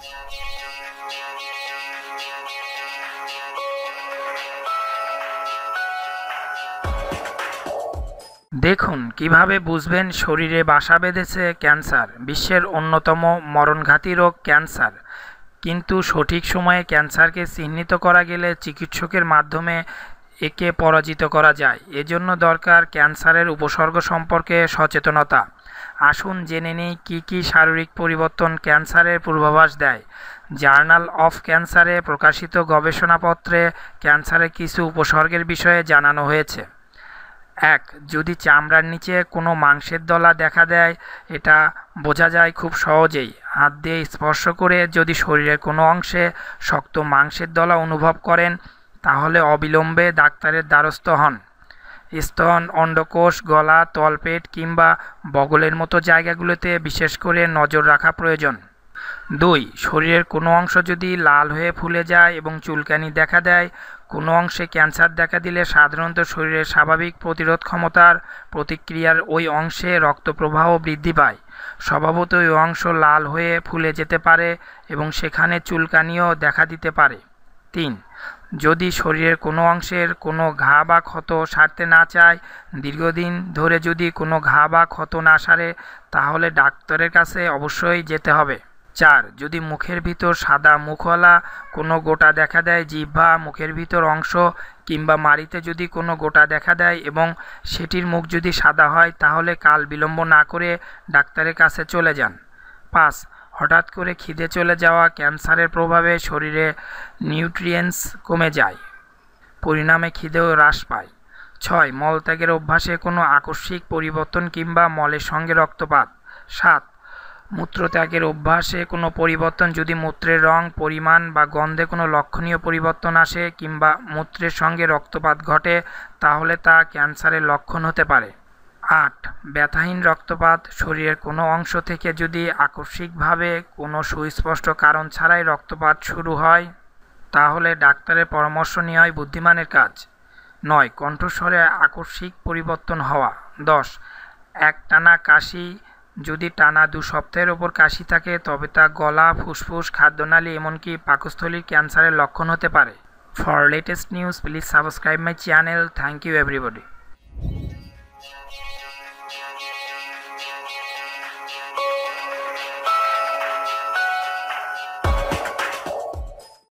দেখুন কিভাবে বুঝবেন শরীরে বাসা বেঁধেছে ক্যান্সার বিশ্বের অন্যতম মরণঘাতী রোগ ক্যান্সার কিন্তু সঠিক সময়ে ক্যান্সারকে চিহ্নিত করা গেলে চিকিৎসকের মাধ্যমে একে পরাজিত করা যায় এজন্য দরকার ক্যান্সারের উপসর্গ সম্পর্কে সচেতনতা আসুন জেনে নিই কী কী শারীরিক পরিবর্তন ক্যান্সারের পূর্বাভাস দেয় জার্নাল অফ ক্যান্সারে প্রকাশিত গবেষণাপত্রে ক্যান্সারের কিছু উপসর্গের বিষয়ে জানানো হয়েছে এক যদি চামড়ার নিচে কোনো মাংসের দলা দেখা দেয় এটা বোঝা যায় খুব সহজেই হাত দিয়ে স্পর্শ করে যদি শরীরের কোনো অংশে শক্ত মাংসের দলা অনুভব করেন তাহলে অবিলম্বে ডাক্তারের দ্বারস্থ হন স্তন অন্ডকোষ গলা তলপেট কিংবা বগলের মতো জায়গাগুলোতে বিশেষ করে নজর রাখা প্রয়োজন দুই শরীরের কোনো অংশ যদি লাল হয়ে ফুলে যায় এবং চুলকানি দেখা দেয় কোনো অংশে ক্যান্সার দেখা দিলে সাধারণত শরীরের স্বাভাবিক প্রতিরোধ ক্ষমতার প্রতিক্রিয়ার ওই অংশে রক্তপ্রবাহ বৃদ্ধি পায় স্বভাবত ওই অংশ লাল হয়ে ফুলে যেতে পারে এবং সেখানে চুলকানিও দেখা দিতে পারে তিন যদি শরীরের কোনো অংশের কোনো ঘা বা ক্ষত সারতে না চায় দীর্ঘদিন ধরে যদি কোনো ঘা বা ক্ষত না সারে তাহলে ডাক্তারের কাছে অবশ্যই যেতে হবে চার যদি মুখের ভিতর সাদা মুখওয়ালা কোনো গোটা দেখা দেয় জিভা মুখের ভিতর অংশ কিংবা মাড়িতে যদি কোনো গোটা দেখা দেয় এবং সেটির মুখ যদি সাদা হয় তাহলে কাল বিলম্ব না করে ডাক্তারের কাছে চলে যান পাঁচ হঠাৎ করে খিদে চলে যাওয়া ক্যান্সারের প্রভাবে শরীরে নিউট্রিয়েন্টস কমে যায় পরিণামে খিদেও হ্রাস পায় ছয় মলত্যাগের অভ্যাসে কোনো আকস্মিক পরিবর্তন কিংবা মলের সঙ্গে রক্তপাত সাত মূত্রত্যাগের অভ্যাসে কোনো পরিবর্তন যদি মূত্রের রং পরিমাণ বা গন্ধে কোনো লক্ষণীয় পরিবর্তন আসে কিংবা মূত্রের সঙ্গে রক্তপাত ঘটে তাহলে তা ক্যান্সারের লক্ষণ হতে পারে আট ব্যথাহীন রক্তপাত শরীরের কোনো অংশ থেকে যদি আকস্মিকভাবে কোনো সুস্পষ্ট কারণ ছাড়াই রক্তপাত শুরু হয় তাহলে ডাক্তারের পরামর্শ নেওয়াই বুদ্ধিমানের কাজ নয় কণ্ঠস্বরে আকস্মিক পরিবর্তন হওয়া দশ একটানা কাশি যদি টানা দু সপ্তাহের ওপর কাশি থাকে তবে তা গলা ফুসফুস খাদ্যনালী এমনকি পাকস্থলীর ক্যান্সারের লক্ষণ হতে পারে for latest news please subscribe my channel thank you everybody